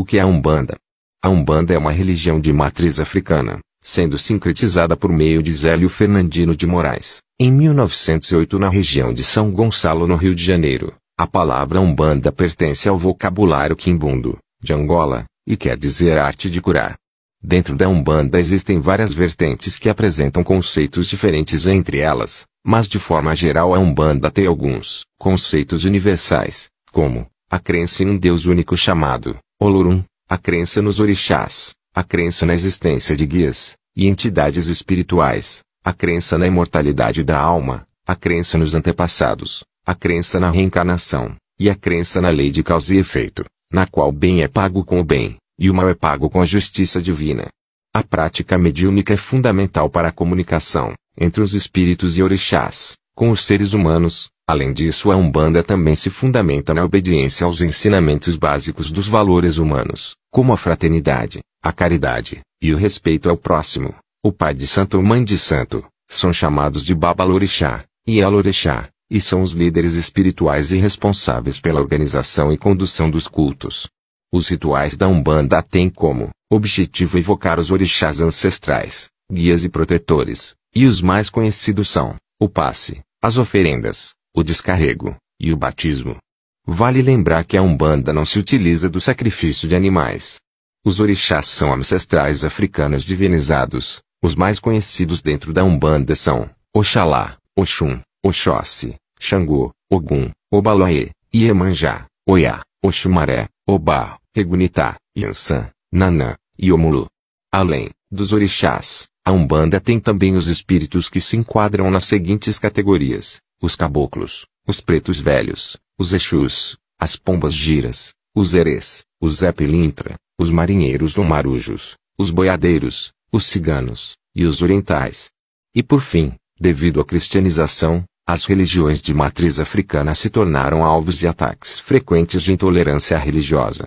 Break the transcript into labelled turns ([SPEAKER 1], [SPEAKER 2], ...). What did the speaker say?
[SPEAKER 1] O que é a Umbanda? A Umbanda é uma religião de matriz africana, sendo sincretizada por meio de Zélio Fernandino de Moraes. Em 1908, na região de São Gonçalo, no Rio de Janeiro, a palavra Umbanda pertence ao vocabulário quimbundo, de Angola, e quer dizer arte de curar. Dentro da Umbanda existem várias vertentes que apresentam conceitos diferentes entre elas, mas de forma geral a Umbanda tem alguns conceitos universais, como a crença em um Deus único chamado Olorum, a crença nos orixás, a crença na existência de guias e entidades espirituais, a crença na imortalidade da alma, a crença nos antepassados, a crença na reencarnação e a crença na lei de causa e efeito, na qual bem é pago com o bem e o mal é pago com a justiça divina. A prática mediúnica é fundamental para a comunicação entre os espíritos e orixás, com os seres humanos, Além disso, a Umbanda também se fundamenta na obediência aos ensinamentos básicos dos valores humanos, como a fraternidade, a caridade e o respeito ao próximo. O pai de santo ou mãe de santo são chamados de Babalorixá e Elorixá, e são os líderes espirituais e responsáveis pela organização e condução dos cultos. Os rituais da Umbanda têm como objetivo evocar os orixás ancestrais, guias e protetores, e os mais conhecidos são o passe, as oferendas, o descarrego e o batismo. Vale lembrar que a Umbanda não se utiliza do sacrifício de animais. Os orixás são ancestrais africanos divinizados. Os mais conhecidos dentro da Umbanda são Oxalá, Oxum, Oxóssi, Xangô, Ogum, Obaloaê, Iemanjá, Oiá, Oxumaré, Obá, Egunitá, Yansan, Nanã e Omulu. Além dos orixás, a Umbanda tem também os espíritos que se enquadram nas seguintes categorias: os caboclos, os pretos velhos, os exus, as pombas giras, os erês, os zé pilintra, os marinheiros ou marujos, os boiadeiros, os ciganos, e os orientais. E por fim, devido à cristianização, as religiões de matriz africana se tornaram alvos de ataques frequentes de intolerância religiosa.